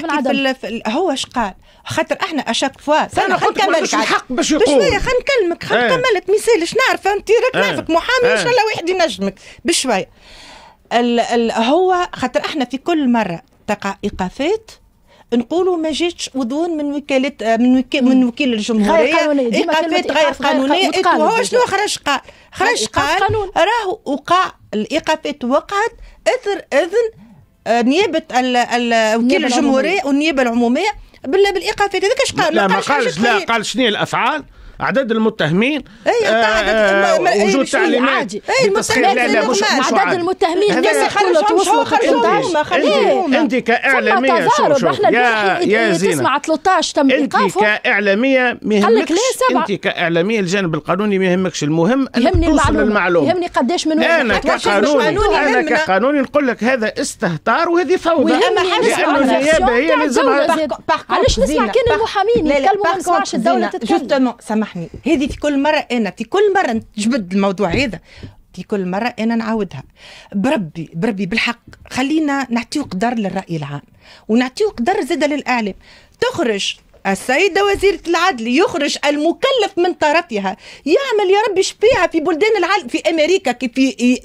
تحكي في, هو اش قال خاطر احنا اشاك فوا انا قلت لك الحق باش يقول بشويه خلينا نكلمك خلينا إيه. نكملك مثال اش نعرف انت راك إيه. نعرفك محامي إيه. ان شاء الله واحد ينجمك بشويه ال... ال... هو خاطر احنا في كل مره تقع ايقافات نقولوا ما جاتش اذون من وكاله من وكيل من وكيل الجمهوريه ايقافات غير قانونيه هو شنو خرج قال خرج قال راهو وقع الايقافات وقعت اثر اذن نيابه الوكيل الجمهوري والنيابه العموميه بالايقافات هذاك اش قال؟ لا ما قالش لا قال شنو الافعال اعداد المتهمين أي آه إيه، وجود تعليمات اي المتهمين لا لا مش اعداد المتهمين الناس توصلوا خرجوا خرجوا انت كاعلاميه شو شو يا يا زينة تسمع 13 تم انت كاعلاميه ما يهمكش انت كاعلاميه الجانب القانوني ما يهمكش المهم انك توصل المعلومه يهمني قداش من انا كقانوني انا كقانوني نقول لك هذا استهتار وهذه فوضى حاجه النيابه هي اللي لازمها علاش نسمع كان المحامين يتكلموا ما نسمعش الدوله تتكلم سامحني هذه في كل مرة أنا في كل مرة نجبد الموضوع هذا في كل مرة أنا نعاودها بربي بربي بالحق خلينا نعطيه قدر للرأي العام ونعطيه قدر زادة للإعلام تخرج السيدة وزيرة العدل يخرج المكلف من طرفها يعمل يا ربي شبيها في بلدان العالم في أمريكا كيف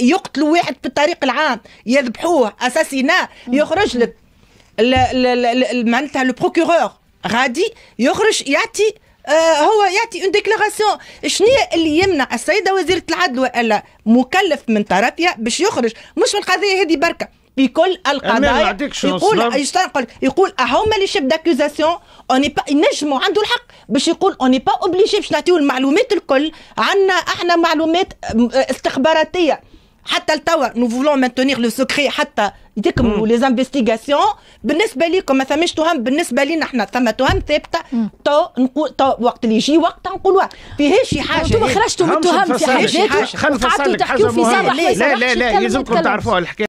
يقتلوا واحد في الطريق العام يذبحوه أساسينا يخرج لك معناتها البروكيرور غادي يخرج يعطي آه، هو يعطي اون ديكلاراسيون شنو اللي يمنع السيده وزيره العدل والا مكلف من طرفها باش يخرج مش من القضيه هذه بركه بكل القضايا نعم؟ يقول يقول يقول آه، هما اللي شيف داكوزاسيون اوني با ينجموا عنده الحق باش يقول اوني با اوبليجي باش نعطيو المعلومات الكل عندنا احنا معلومات آه، استخباراتيه حتى لتوا نو فولون مانتونيغ لو سكري حتى يديكم لي زانفستيغاسيون بالنسبه ليكم ما ثماش تهم بالنسبه لينا احنا ثم تهم ثابته تو نقول تو وقت اللي يجي وقت نقولوا فيهاش شي حاجه انتم خرجتوا من التهم في حاجات وقعدتوا تحكيوا في صباح لا لا لا, لا, لا, يلزمكم تعرفوها الحكايه